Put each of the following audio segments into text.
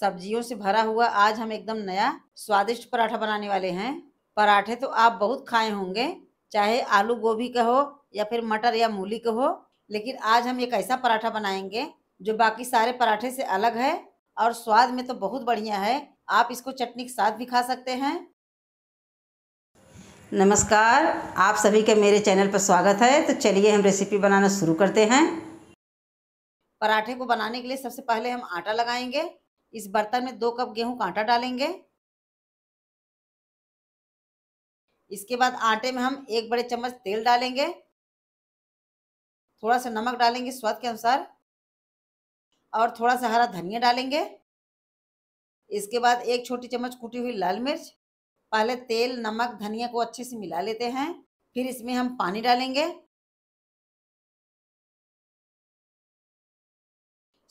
सब्जियों से भरा हुआ आज हम एकदम नया स्वादिष्ट पराठा बनाने वाले हैं पराठे तो आप बहुत खाए होंगे चाहे आलू गोभी का हो या फिर मटर या मूली का हो लेकिन आज हम एक ऐसा पराठा बनाएंगे जो बाकी सारे पराठे से अलग है और स्वाद में तो बहुत बढ़िया है आप इसको चटनी के साथ भी खा सकते हैं नमस्कार आप सभी के मेरे चैनल पर स्वागत है तो चलिए हम रेसिपी बनाना शुरू करते हैं पराठे को बनाने के लिए सबसे पहले हम आटा लगाएंगे इस बर्तन में दो कप गेहूं का आटा डालेंगे इसके बाद आटे में हम एक बड़े चम्मच तेल डालेंगे थोड़ा सा नमक डालेंगे स्वाद के अनुसार और थोड़ा सा हरा धनिया डालेंगे इसके बाद एक छोटी चम्मच कूटी हुई लाल मिर्च पहले तेल नमक धनिया को अच्छे से मिला लेते हैं फिर इसमें हम पानी डालेंगे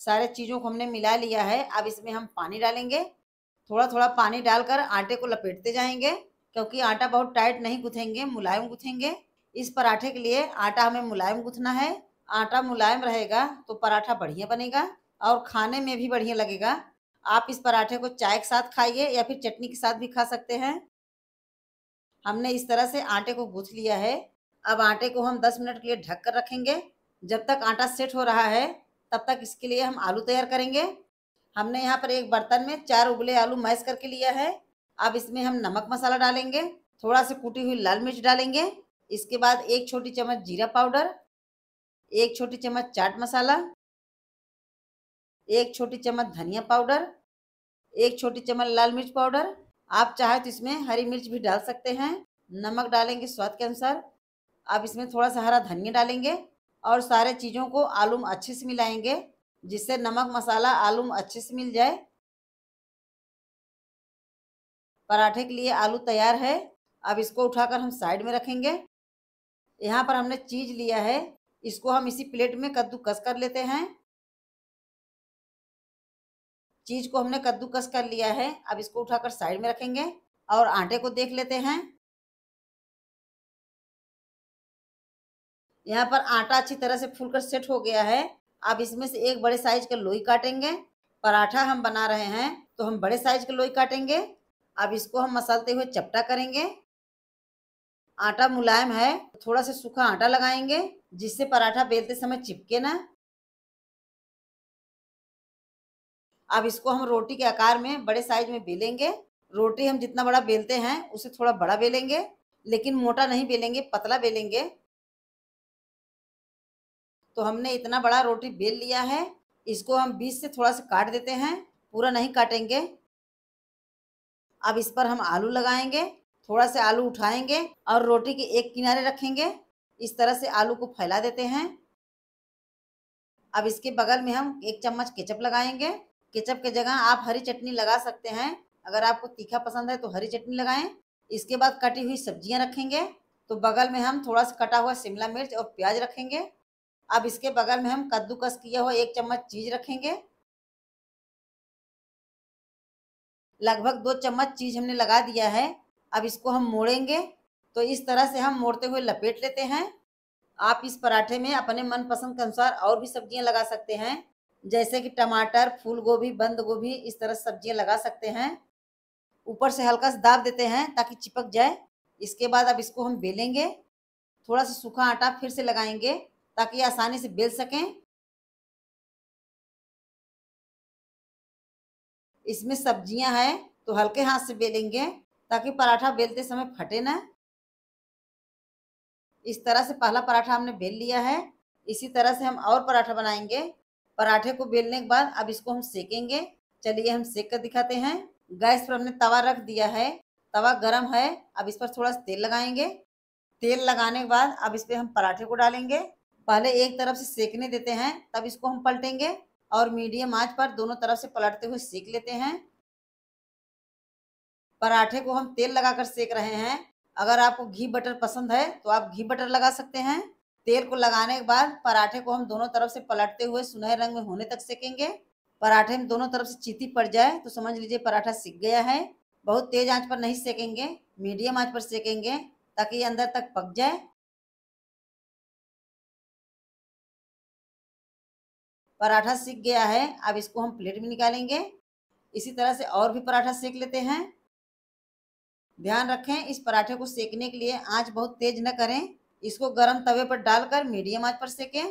सारे चीज़ों को हमने मिला लिया है अब इसमें हम पानी डालेंगे थोड़ा थोड़ा पानी डालकर आटे को लपेटते जाएंगे क्योंकि आटा बहुत टाइट नहीं गुथेंगे मुलायम गुथेंगे इस पराठे के लिए आटा हमें मुलायम गुथना है आटा मुलायम रहेगा तो पराठा बढ़िया बनेगा और खाने में भी बढ़िया लगेगा आप इस पराठे को चाय के साथ खाइए या फिर चटनी के साथ भी खा सकते हैं हमने इस तरह से आटे को गूथ लिया है अब आटे को हम 10 मिनट के लिए ढक कर रखेंगे जब तक आटा सेट हो रहा है तब तक इसके लिए हम आलू तैयार करेंगे हमने यहाँ पर एक बर्तन में चार उबले आलू मैश करके लिया है अब इसमें हम नमक मसाला डालेंगे थोड़ा सा कूटी हुई लाल मिर्च डालेंगे इसके बाद एक छोटी चम्मच जीरा पाउडर एक छोटी चम्मच चाट मसाला एक छोटी चम्मच धनिया पाउडर एक छोटी चम्मच लाल मिर्च पाउडर आप चाहे तो इसमें हरी मिर्च भी डाल सकते हैं नमक डालेंगे स्वाद के अनुसार अब इसमें थोड़ा सा हरा धनिया डालेंगे और सारे चीज़ों को आलू में अच्छे से मिलाएंगे जिससे नमक मसाला आलू में अच्छे से मिल जाए पराठे के लिए आलू तैयार है अब इसको उठाकर हम साइड में रखेंगे यहाँ पर हमने चीज़ लिया है इसको हम इसी प्लेट में कद्दूकस कर लेते हैं चीज़ को हमने कद्दूकस कर लिया है अब इसको उठाकर साइड में रखेंगे और आटे को देख लेते हैं यहाँ पर आटा अच्छी तरह से फूल कर सेट हो गया है अब इसमें से एक बड़े साइज का लोई काटेंगे पराठा हम बना रहे हैं तो हम बड़े साइज का लोई काटेंगे अब इसको हम मसालते हुए चपटा करेंगे आटा मुलायम है तो थोड़ा सा सूखा आटा लगाएंगे जिससे पराठा बेलते समय चिपके ना अब इसको हम रोटी के आकार में बड़े साइज में बेलेंगे रोटी हम जितना बड़ा बेलते हैं उसे थोड़ा बड़ा बेलेंगे लेकिन मोटा नहीं बेलेंगे पतला बेलेंगे तो हमने इतना बड़ा रोटी बेल लिया है इसको हम बीच से थोड़ा सा काट देते हैं पूरा नहीं काटेंगे अब इस पर हम आलू लगाएंगे थोड़ा सा आलू उठाएंगे और रोटी के एक किनारे रखेंगे इस तरह से आलू को फैला देते हैं अब इसके बगल में हम एक चम्मच केचप लगाएंगे केचप के जगह आप हरी चटनी लगा सकते हैं अगर आपको तीखा पसंद है तो हरी चटनी लगाएं इसके बाद कटी हुई सब्जियां रखेंगे तो बगल में हम थोड़ा सा कटा हुआ शिमला मिर्च और प्याज रखेंगे अब इसके बगल में हम कद्दूकस किया हुआ एक चम्मच चीज रखेंगे लगभग दो चम्मच चीज हमने लगा दिया है अब इसको हम मोड़ेंगे तो इस तरह से हम मोड़ते हुए लपेट लेते हैं आप इस पराठे में अपने मनपसंद के अनुसार और भी सब्जियां लगा सकते हैं जैसे कि टमाटर फूल गोभी बंद गोभी इस तरह सब्जियां लगा सकते हैं ऊपर से हल्का सा दाब देते हैं ताकि चिपक जाए इसके बाद अब इसको हम बेलेंगे थोड़ा सा सूखा आटा फिर से लगाएंगे ताकि आसानी से बेल सकें इसमें सब्जियां हैं तो हल्के हाथ से बेलेंगे ताकि पराठा बेलते समय फटे ना इस तरह से पहला पराठा हमने बेल लिया है इसी तरह से हम और पराठा बनाएंगे पराठे को बेलने के बाद अब इसको हम सेकेंगे चलिए हम सेक कर दिखाते हैं गैस पर हमने तवा रख दिया है तवा गर्म है अब इस पर थोड़ा सा तेल लगाएंगे तेल लगाने के बाद अब इस पर हम पराठे को डालेंगे पहले एक तरफ से सेकने देते हैं तब इसको हम पलटेंगे और मीडियम आंच पर दोनों तरफ से पलटते हुए सेक लेते हैं पराठे को हम तेल लगाकर सेक रहे हैं अगर आपको घी बटर पसंद है तो आप घी बटर लगा सकते हैं तेल को लगाने के बाद पराठे को हम दोनों तरफ से पलटते हुए सुनहरे रंग में होने तक सेकेंगे पराठे में दोनों तरफ से चीती पड़ जाए तो समझ लीजिए पराठा सिक गया है बहुत तेज आंच पर नहीं सेकेंगे मीडियम आंच पर सेकेंगे ताकि ये अंदर तक पक जाए पराठा सीख गया है अब इसको हम प्लेट में निकालेंगे इसी तरह से और भी पराठा सेक लेते हैं ध्यान रखें इस पराठे को सेकने के लिए आंच बहुत तेज न करें इसको गरम तवे पर डालकर मीडियम आंच पर सेकें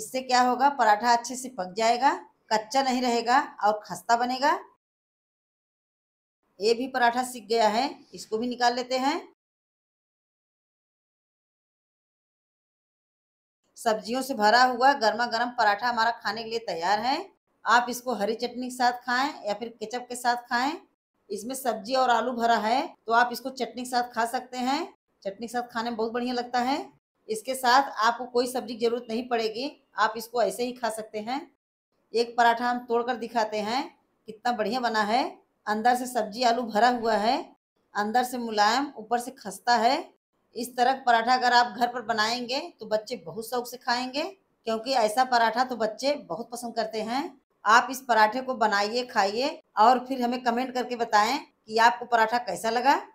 इससे क्या होगा पराठा अच्छे से पक जाएगा कच्चा नहीं रहेगा और खस्ता बनेगा ये भी पराठा सीख गया है इसको भी निकाल लेते हैं सब्जियों से भरा हुआ गर्मा गर्म पराठा हमारा खाने के लिए तैयार है आप इसको हरी चटनी के साथ खाएं या फिर केचप के साथ खाएं इसमें सब्जी और आलू भरा है तो आप इसको चटनी के साथ खा सकते हैं चटनी के साथ खाने में बहुत बढ़िया लगता है इसके साथ आपको कोई सब्जी की ज़रूरत नहीं पड़ेगी आप इसको ऐसे ही खा सकते हैं एक पराठा हम तोड़कर दिखाते हैं कितना बढ़िया बना है अंदर से सब्जी आलू भरा हुआ है अंदर से मुलायम ऊपर से खस्ता है इस तरह का पराठा अगर आप घर पर बनाएंगे तो बच्चे बहुत शौक से खाएंगे क्योंकि ऐसा पराठा तो बच्चे बहुत पसंद करते हैं आप इस पराठे को बनाइए खाइए और फिर हमें कमेंट करके बताएं कि आपको पराठा कैसा लगा